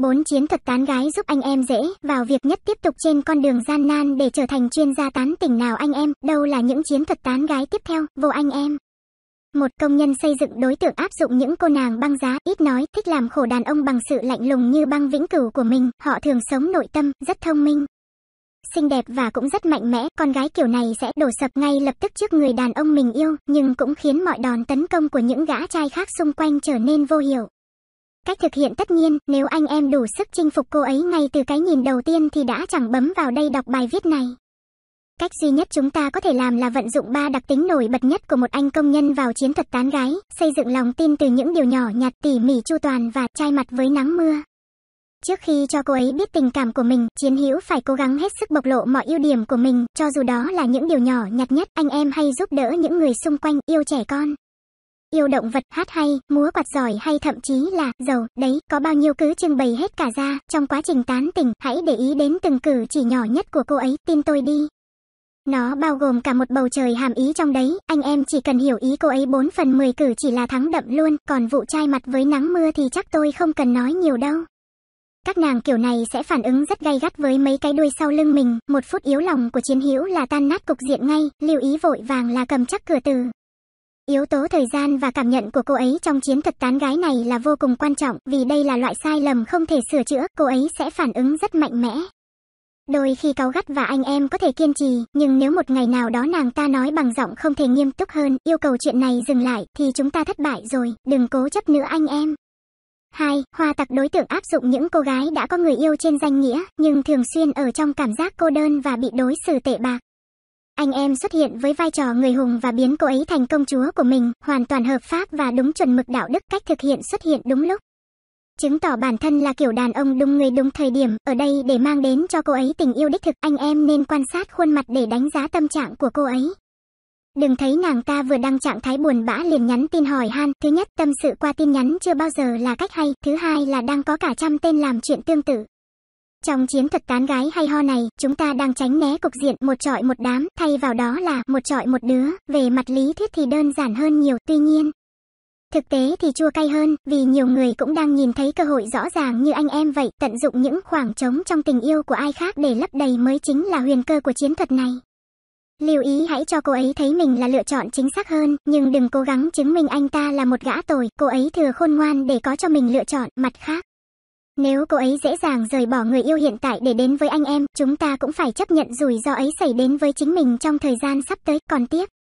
Bốn chiến thuật tán gái giúp anh em dễ vào việc nhất tiếp tục trên con đường gian nan để trở thành chuyên gia tán tỉnh nào anh em, đâu là những chiến thuật tán gái tiếp theo, vô anh em. Một công nhân xây dựng đối tượng áp dụng những cô nàng băng giá, ít nói, thích làm khổ đàn ông bằng sự lạnh lùng như băng vĩnh cửu của mình, họ thường sống nội tâm, rất thông minh. Xinh đẹp và cũng rất mạnh mẽ, con gái kiểu này sẽ đổ sập ngay lập tức trước người đàn ông mình yêu, nhưng cũng khiến mọi đòn tấn công của những gã trai khác xung quanh trở nên vô hiệu. Cách thực hiện tất nhiên, nếu anh em đủ sức chinh phục cô ấy ngay từ cái nhìn đầu tiên thì đã chẳng bấm vào đây đọc bài viết này. Cách duy nhất chúng ta có thể làm là vận dụng ba đặc tính nổi bật nhất của một anh công nhân vào chiến thuật tán gái, xây dựng lòng tin từ những điều nhỏ nhặt tỉ mỉ chu toàn và trai mặt với nắng mưa. Trước khi cho cô ấy biết tình cảm của mình, chiến hữu phải cố gắng hết sức bộc lộ mọi ưu điểm của mình, cho dù đó là những điều nhỏ nhặt nhất, anh em hay giúp đỡ những người xung quanh, yêu trẻ con, yêu động vật, hát hay, múa quạt giỏi hay thậm chí là giàu, đấy, có bao nhiêu cứ trưng bày hết cả ra, trong quá trình tán tỉnh, hãy để ý đến từng cử chỉ nhỏ nhất của cô ấy, tin tôi đi. Nó bao gồm cả một bầu trời hàm ý trong đấy, anh em chỉ cần hiểu ý cô ấy 4 phần 10 cử chỉ là thắng đậm luôn, còn vụ chai mặt với nắng mưa thì chắc tôi không cần nói nhiều đâu. Các nàng kiểu này sẽ phản ứng rất gay gắt với mấy cái đuôi sau lưng mình, một phút yếu lòng của chiến hữu là tan nát cục diện ngay, lưu ý vội vàng là cầm chắc cửa từ. Yếu tố thời gian và cảm nhận của cô ấy trong chiến thuật tán gái này là vô cùng quan trọng vì đây là loại sai lầm không thể sửa chữa, cô ấy sẽ phản ứng rất mạnh mẽ. Đôi khi cáu gắt và anh em có thể kiên trì, nhưng nếu một ngày nào đó nàng ta nói bằng giọng không thể nghiêm túc hơn, yêu cầu chuyện này dừng lại, thì chúng ta thất bại rồi, đừng cố chấp nữa anh em. 2. Hoa tặc đối tượng áp dụng những cô gái đã có người yêu trên danh nghĩa, nhưng thường xuyên ở trong cảm giác cô đơn và bị đối xử tệ bạc anh em xuất hiện với vai trò người hùng và biến cô ấy thành công chúa của mình, hoàn toàn hợp pháp và đúng chuẩn mực đạo đức cách thực hiện xuất hiện đúng lúc. Chứng tỏ bản thân là kiểu đàn ông đúng người đúng thời điểm, ở đây để mang đến cho cô ấy tình yêu đích thực, anh em nên quan sát khuôn mặt để đánh giá tâm trạng của cô ấy. Đừng thấy nàng ta vừa đăng trạng thái buồn bã liền nhắn tin hỏi han, thứ nhất tâm sự qua tin nhắn chưa bao giờ là cách hay, thứ hai là đang có cả trăm tên làm chuyện tương tự. Trong chiến thuật tán gái hay ho này, chúng ta đang tránh né cục diện một trọi một đám, thay vào đó là một trọi một đứa. Về mặt lý thuyết thì đơn giản hơn nhiều, tuy nhiên, Thực tế thì chua cay hơn, vì nhiều người cũng đang nhìn thấy cơ hội rõ ràng như anh em vậy, tận dụng những khoảng trống trong tình yêu của ai khác để lấp đầy mới chính là huyền cơ của chiến thuật này. Lưu ý hãy cho cô ấy thấy mình là lựa chọn chính xác hơn, nhưng đừng cố gắng chứng minh anh ta là một gã tồi, cô ấy thừa khôn ngoan để có cho mình lựa chọn, mặt khác. Nếu cô ấy dễ dàng rời bỏ người yêu hiện tại để đến với anh em, chúng ta cũng phải chấp nhận rủi ro ấy xảy đến với chính mình trong thời gian sắp tới, còn tiếp.